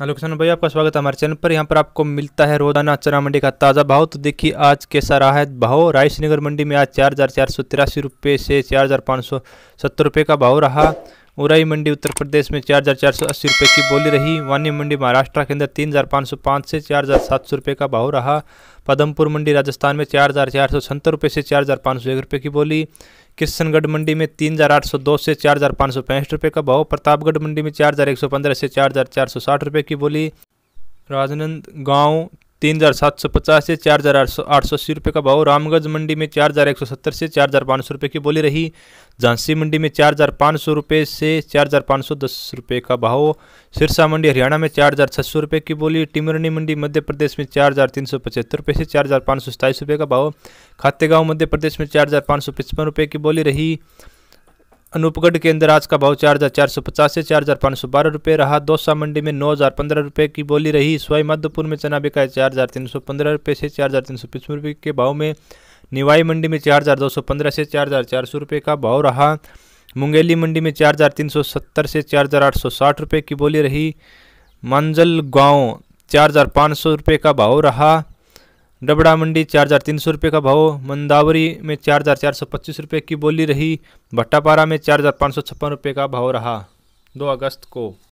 hello किसान भाई आपका स्वागत है हमारे चैनल पर यहाँ पर आपको मिलता है रोजाना चना मंडी का ताज़ा भाव तो देखिए आज कैसा रहा है भाव राइस नगर मंडी में आज चार हज़ार चार सौ तिरासी रुपये से चार हज़ार पाँच सौ सत्तर रुपये का भाव रहा उराई मंडी उत्तर प्रदेश में चार हज़ार चार सौ अस्सी रुपये की बोली रही वानी मंडी महाराष्ट्र के अंदर तीन हज़ार पाँच सौ पाँच से चार हज़ार सात सौ रुपये का भाव रहा पदमपुर मंडी राजस्थान में चार हज़ार चार सौ सत्तर रुपये से चार हज़ार पाँच सौ एक रुपये की बोली किशनगढ़ मंडी में तीन हज़ार आठ सौ दो से चार हज़ार पाँच सौ पैंसठ रुपये का भाव प्रतापगढ़ मंडी में चार हज़ार एक सौ पंद्रह से चार हज़ार चार सौ साठ रुपये की बोली राजनंद गाँव तीन हज़ार सात सौ पचास से चार हज़ार आठ सौ आठ सौ अस्सी रुपये का भाव रामगंज मंडी में चार हज़ार एक सौ सत्तर से चार हज़ार पाँच सौ रुपये की बोली रही झांसी मंडी में चार हज़ार पाँच सौ रुपये से चार हज़ार पाँच सौ दस रुपये का भाव सिरसा मंडी हरियाणा में चार हज़ार छः सौ रुपये की बोली टिमरनी मंडी मध्य प्रदेश में चार हज़ार तीन सौ पचहत्तर रुपये से चार हज़ार पाँच सौ सताईस रुपये का भाव खातेगांव मध्य प्रदेश में चार हज़ार पाँच सौ पचपन रुपये की बोली रही अनूपगढ़ के अंदर आज का भाव चार हज़ार चार सौ पचास से चार हज़ार पाँच सौ बारह रुपये रहा दौसा मंडी में नौ हज़ार पंद्रह रुपये की बोली रही सवाई माधोपुर में चना बिका है चार हज़ार तीन सौ पंद्रह रुपये से चार हज़ार तीन सौ पचपन रुपये के भाव में निवाई मंडी में चार हज़ार दो सौ पंद्रह से चार हज़ार चार सौ रुपये का भाव रहा मुंगेली मंडी में चार हज़ार तीन सौ सत्तर से चार हज़ार आठ सौ साठ रुपये की बोली रही मांजल गाँव चार हज़ार पाँच सौ रुपये का भाव रहा डबड़ा मंडी चार हज़ार तीन सौ रुपये का भाव मंदावरी में चार हज़ार चार सौ पच्चीस रुपये की बोली रही भट्टापारा में चार हज़ार पाँच सौ छप्पन रुपये का भाव रहा दो अगस्त को